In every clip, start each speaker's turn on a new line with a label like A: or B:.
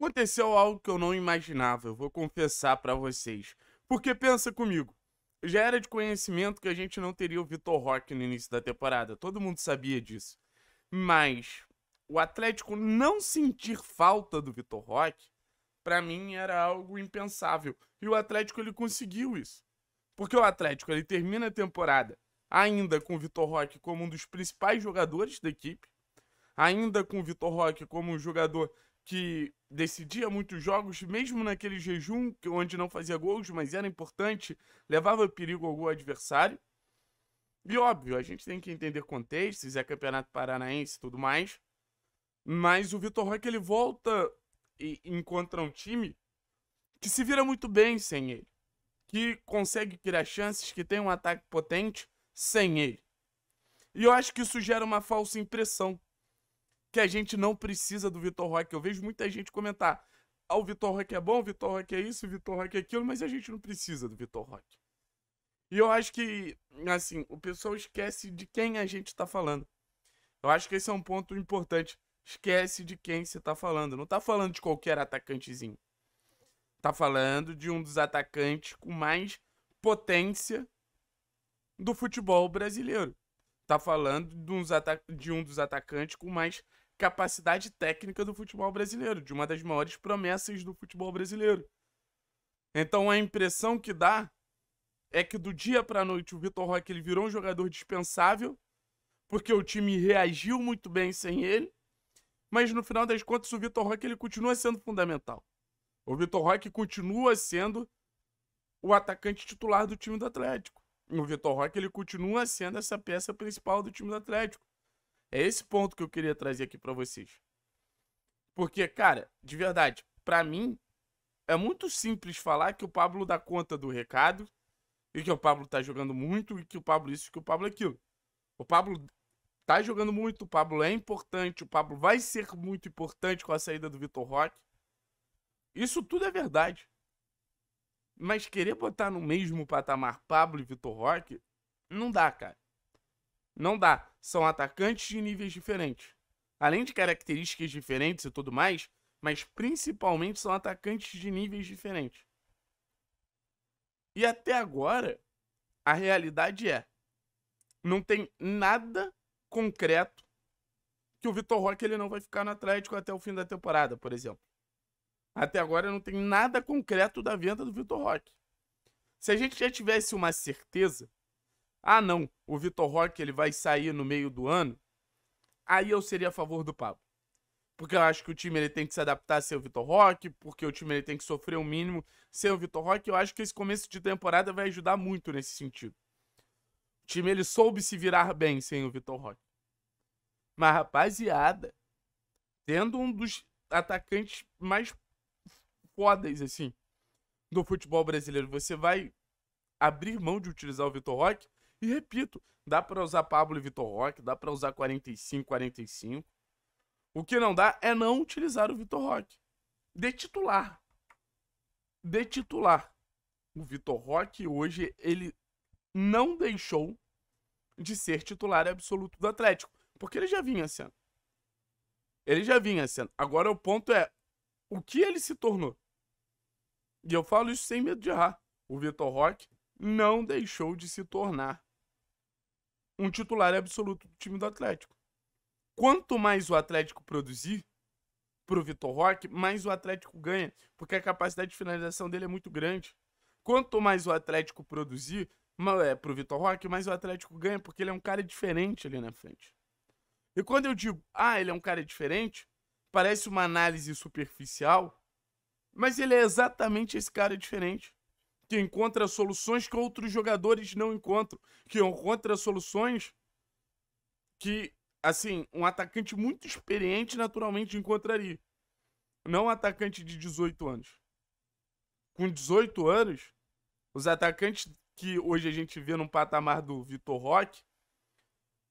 A: Aconteceu algo que eu não imaginava, eu vou confessar para vocês. Porque pensa comigo, já era de conhecimento que a gente não teria o Vitor Roque no início da temporada, todo mundo sabia disso. Mas o Atlético não sentir falta do Vitor Roque, para mim era algo impensável. E o Atlético ele conseguiu isso. Porque o Atlético ele termina a temporada ainda com o Vitor Roque como um dos principais jogadores da equipe, ainda com o Vitor Roque como um jogador que decidia muitos jogos, mesmo naquele jejum onde não fazia gols, mas era importante, levava perigo ao adversário. E óbvio, a gente tem que entender contextos, é campeonato paranaense e tudo mais. Mas o Vitor Roque ele volta e encontra um time que se vira muito bem sem ele, que consegue criar chances, que tem um ataque potente sem ele. E eu acho que isso gera uma falsa impressão que a gente não precisa do Vitor Roque. Eu vejo muita gente comentar: ah, o Vitor Roque é bom, o Vitor Roque é isso, o Vitor Roque é aquilo, mas a gente não precisa do Vitor Roque. E eu acho que, assim, o pessoal esquece de quem a gente está falando. Eu acho que esse é um ponto importante. Esquece de quem você está falando. Não está falando de qualquer atacantezinho. Está falando de um dos atacantes com mais potência do futebol brasileiro. Está falando de, uns de um dos atacantes com mais capacidade técnica do futebol brasileiro, de uma das maiores promessas do futebol brasileiro. Então a impressão que dá é que do dia para noite o Vitor Roque ele virou um jogador dispensável, porque o time reagiu muito bem sem ele, mas no final das contas o Vitor Roque ele continua sendo fundamental. O Vitor Roque continua sendo o atacante titular do time do Atlético. O Vitor Roque ele continua sendo essa peça principal do time do Atlético. É esse ponto que eu queria trazer aqui para vocês. Porque, cara, de verdade, para mim é muito simples falar que o Pablo dá conta do recado e que o Pablo tá jogando muito e que o Pablo isso e que o Pablo aquilo. O Pablo tá jogando muito, o Pablo é importante, o Pablo vai ser muito importante com a saída do Vitor Roque. Isso tudo é verdade. Mas querer botar no mesmo patamar Pablo e Vitor Roque, não dá, cara. Não dá são atacantes de níveis diferentes. Além de características diferentes e tudo mais, mas principalmente são atacantes de níveis diferentes. E até agora, a realidade é: não tem nada concreto que o Vitor Roque ele não vai ficar no Atlético até o fim da temporada, por exemplo. Até agora não tem nada concreto da venda do Vitor Roque. Se a gente já tivesse uma certeza, ah não, o Vitor Roque ele vai sair no meio do ano, aí eu seria a favor do Pablo. Porque eu acho que o time ele tem que se adaptar a ser o Vitor Roque, porque o time ele tem que sofrer o um mínimo ser o Vitor Roque. Eu acho que esse começo de temporada vai ajudar muito nesse sentido. O time ele soube se virar bem sem o Vitor Roque. Mas, rapaziada, tendo um dos atacantes mais fodas, assim, do futebol brasileiro, você vai abrir mão de utilizar o Vitor Roque e repito, dá para usar Pablo e Vitor Roque, dá para usar 45, 45. O que não dá é não utilizar o Vitor Roque. De titular. De titular. O Vitor Roque hoje, ele não deixou de ser titular absoluto do Atlético. Porque ele já vinha sendo. Ele já vinha sendo. Agora o ponto é o que ele se tornou. E eu falo isso sem medo de errar. O Vitor Roque não deixou de se tornar um titular absoluto do time do Atlético. Quanto mais o Atlético produzir pro Vitor Roque, mais o Atlético ganha, porque a capacidade de finalização dele é muito grande. Quanto mais o Atlético produzir é, pro Vitor Roque, mais o Atlético ganha, porque ele é um cara diferente ali na frente. E quando eu digo, ah, ele é um cara diferente, parece uma análise superficial, mas ele é exatamente esse cara diferente que encontra soluções que outros jogadores não encontram, que encontra soluções que, assim, um atacante muito experiente naturalmente encontraria. Não um atacante de 18 anos. Com 18 anos, os atacantes que hoje a gente vê no patamar do Vitor Roque,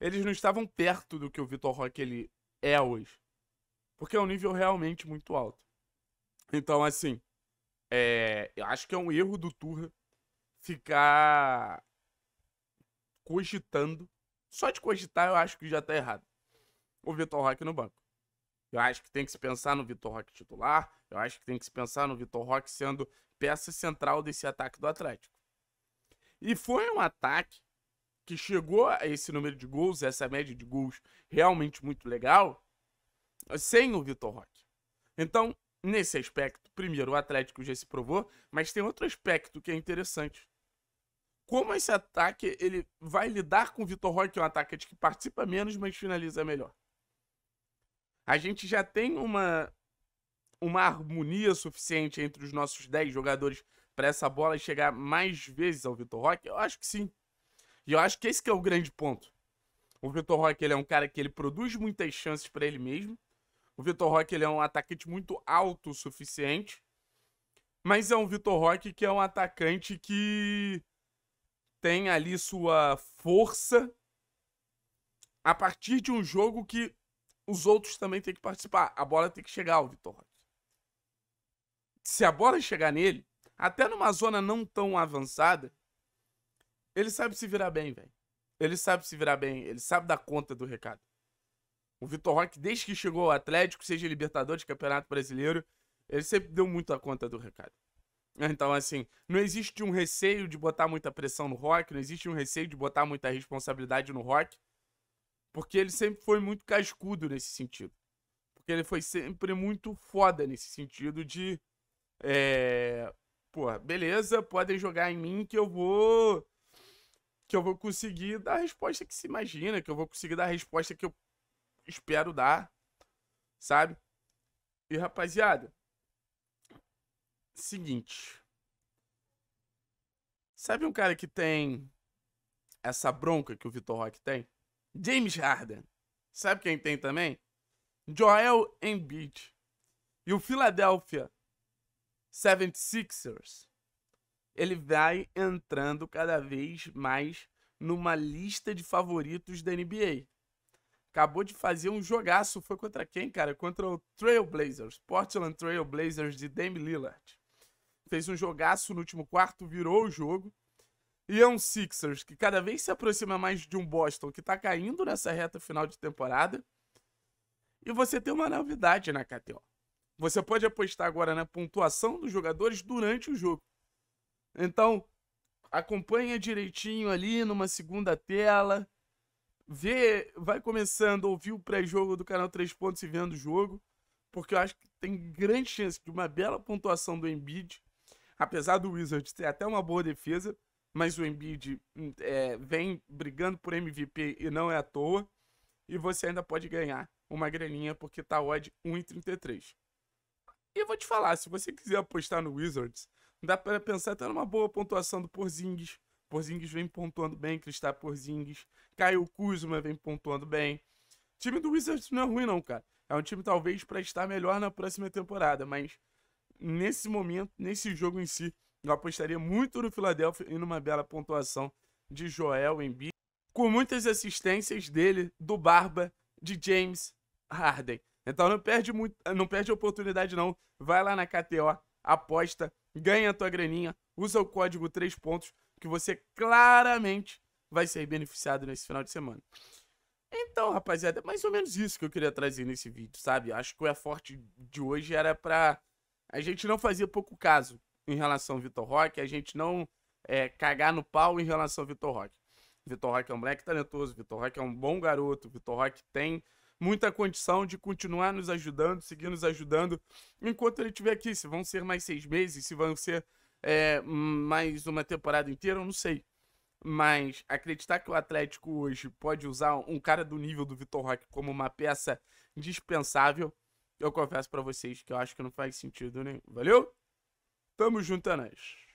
A: eles não estavam perto do que o Vitor Roque ele é hoje. Porque é um nível realmente muito alto. Então, assim, é, eu acho que é um erro do Turra ficar cogitando. Só de cogitar eu acho que já tá errado. O Vitor Roque no banco. Eu acho que tem que se pensar no Vitor Roque titular. Eu acho que tem que se pensar no Vitor Roque sendo peça central desse ataque do Atlético. E foi um ataque que chegou a esse número de gols, essa média de gols realmente muito legal, sem o Vitor Roque. Então, nesse aspecto, primeiro, o Atlético já se provou, mas tem outro aspecto que é interessante. Como esse ataque ele vai lidar com o Vitor Roque, é um atacante que participa menos, mas finaliza melhor. A gente já tem uma, uma harmonia suficiente entre os nossos 10 jogadores para essa bola chegar mais vezes ao Vitor Roque? Eu acho que sim. E eu acho que esse que é o grande ponto. O Vitor Roque ele é um cara que ele produz muitas chances para ele mesmo, o Vitor Roque ele é um atacante muito alto o suficiente, mas é um Vitor Roque que é um atacante que tem ali sua força a partir de um jogo que os outros também têm que participar. A bola tem que chegar ao Vitor Roque. Se a bola chegar nele, até numa zona não tão avançada, ele sabe se virar bem, velho. Ele sabe se virar bem, ele sabe dar conta do recado. O Vitor Roque, desde que chegou ao Atlético, seja Libertadores, Campeonato Brasileiro, ele sempre deu muito a conta do recado. Então, assim, não existe um receio de botar muita pressão no Roque, não existe um receio de botar muita responsabilidade no Roque, porque ele sempre foi muito cascudo nesse sentido. Porque ele foi sempre muito foda nesse sentido de. É. Pô, beleza, podem jogar em mim que eu vou. Que eu vou conseguir dar a resposta que se imagina, que eu vou conseguir dar a resposta que eu Espero dar, sabe? E rapaziada, seguinte. Sabe um cara que tem essa bronca que o Vitor Roque tem? James Harden. Sabe quem tem também? Joel Embiid. E o Philadelphia 76ers. Ele vai entrando cada vez mais numa lista de favoritos da NBA acabou de fazer um jogaço. Foi contra quem, cara? Contra o Trailblazers, Portland Trailblazers de Dame Lillard. Fez um jogaço no último quarto, virou o jogo. E é um Sixers que cada vez se aproxima mais de um Boston que tá caindo nessa reta final de temporada. E você tem uma novidade na né, KTO. Você pode apostar agora na pontuação dos jogadores durante o jogo. Então, acompanha direitinho ali numa segunda tela ver, vai começando a ouvir o pré-jogo do canal 3 pontos e vendo o jogo, porque eu acho que tem grande chance de uma bela pontuação do Embiid, apesar do Wizards ter até uma boa defesa, mas o Embiid hum, é, vem brigando por MVP e não é à toa, e você ainda pode ganhar uma graninha porque tá odd 1,33. E eu vou te falar, se você quiser apostar no Wizards, dá para pensar até numa boa pontuação do Porzingis, Porzingis vem pontuando bem, Cristal Porzingis. Caio Kuzma vem pontuando bem. O time do Wizards não é ruim, não, cara. É um time, talvez, para estar melhor na próxima temporada, mas nesse momento, nesse jogo em si, eu apostaria muito no Philadelphia e numa bela pontuação de Joel Embiid, com muitas assistências dele, do Barba, de James Harden. Então não perde, muito, não perde oportunidade não, vai lá na KTO, aposta, ganha a tua graninha, usa o código 3 pontos, que você claramente vai ser beneficiado nesse final de semana. Então, rapaziada, é mais ou menos isso que eu queria trazer nesse vídeo, sabe? Acho que o é forte de hoje era para a gente não fazer pouco caso em relação ao Vitor Roque, a gente não é, cagar no pau em relação ao Vitor Roque. Vitor Roque é um moleque talentoso, Vitor Roque é um bom garoto, Vitor Roque tem muita condição de continuar nos ajudando, seguir nos ajudando, enquanto ele estiver aqui. Se vão ser mais seis meses, se vão ser é, mais uma temporada inteira, eu não sei. Mas acreditar que o Atlético hoje pode usar um cara do nível do Vitor Roque como uma peça dispensável, eu confesso para vocês que eu acho que não faz sentido nenhum. Valeu? Tamo junto, é